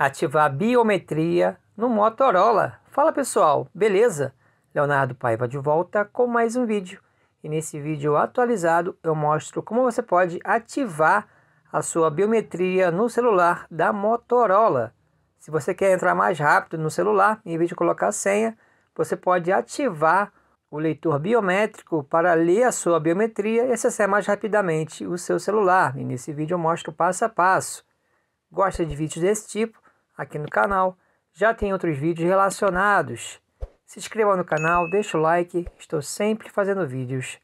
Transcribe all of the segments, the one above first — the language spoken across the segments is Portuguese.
ativar a biometria no Motorola. Fala pessoal, beleza? Leonardo Paiva de volta com mais um vídeo. E nesse vídeo atualizado eu mostro como você pode ativar a sua biometria no celular da Motorola. Se você quer entrar mais rápido no celular, em vez de colocar a senha, você pode ativar o leitor biométrico para ler a sua biometria e acessar mais rapidamente o seu celular. E nesse vídeo eu mostro passo a passo. Gosta de vídeos desse tipo? aqui no canal. Já tem outros vídeos relacionados. Se inscreva no canal, deixa o like. Estou sempre fazendo vídeos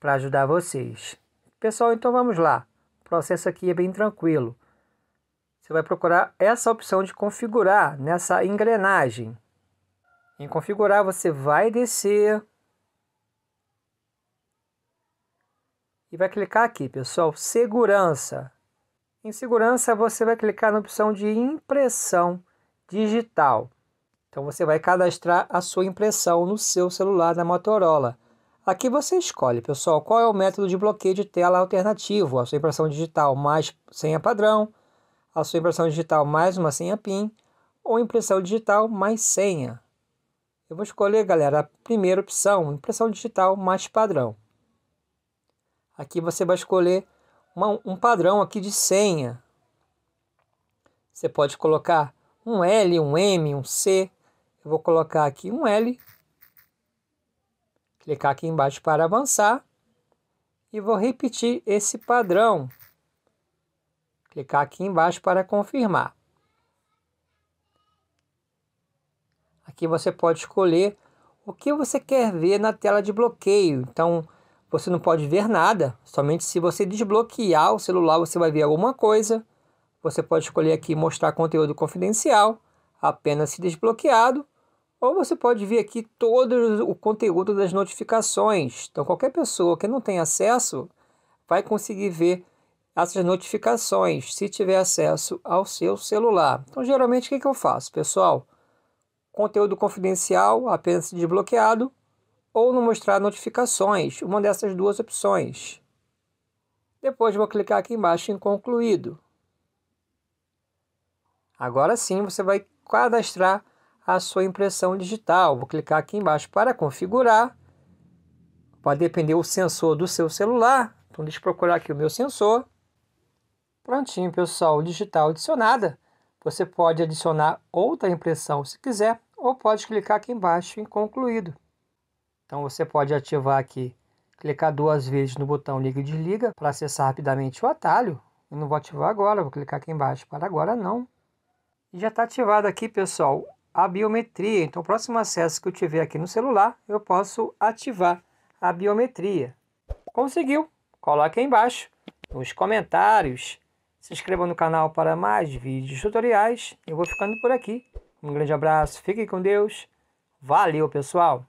para ajudar vocês. Pessoal, então vamos lá. O processo aqui é bem tranquilo. Você vai procurar essa opção de configurar nessa engrenagem. Em configurar, você vai descer e vai clicar aqui, pessoal, segurança. Em segurança, você vai clicar na opção de impressão digital. Então você vai cadastrar a sua impressão no seu celular da Motorola. Aqui você escolhe, pessoal, qual é o método de bloqueio de tela alternativo, a sua impressão digital mais senha padrão, a sua impressão digital mais uma senha PIN ou impressão digital mais senha. Eu vou escolher, galera, a primeira opção, impressão digital mais padrão. Aqui você vai escolher uma, um padrão aqui de senha. Você pode colocar um L, um M, um C. Eu vou colocar aqui um L. Clicar aqui embaixo para avançar. E vou repetir esse padrão. Clicar aqui embaixo para confirmar. Aqui você pode escolher o que você quer ver na tela de bloqueio. Então, você não pode ver nada. Somente se você desbloquear o celular, você vai ver alguma coisa. Você pode escolher aqui mostrar conteúdo confidencial, apenas se desbloqueado. Ou você pode ver aqui todo o conteúdo das notificações. Então, qualquer pessoa que não tem acesso vai conseguir ver essas notificações se tiver acesso ao seu celular. Então, geralmente, o que, que eu faço, pessoal? Conteúdo confidencial apenas se desbloqueado ou no mostrar notificações, uma dessas duas opções. Depois vou clicar aqui embaixo em concluído. Agora sim você vai cadastrar a sua impressão digital. Vou clicar aqui embaixo para configurar. Pode depender o sensor do seu celular. Então deixa eu procurar aqui o meu sensor. Prontinho, pessoal, digital adicionada. Você pode adicionar outra impressão se quiser ou pode clicar aqui embaixo em concluído. Então você pode ativar aqui, clicar duas vezes no botão liga e desliga para acessar rapidamente o atalho. Eu não vou ativar agora, vou clicar aqui embaixo para agora não. E já está ativado aqui, pessoal, a biometria. Então, o próximo acesso que eu tiver aqui no celular, eu posso ativar a biometria. Conseguiu? Coloque aí embaixo nos comentários. Se inscreva no canal para mais vídeos tutoriais. Eu vou ficando por aqui. Um grande abraço, fiquem com Deus. Valeu, pessoal!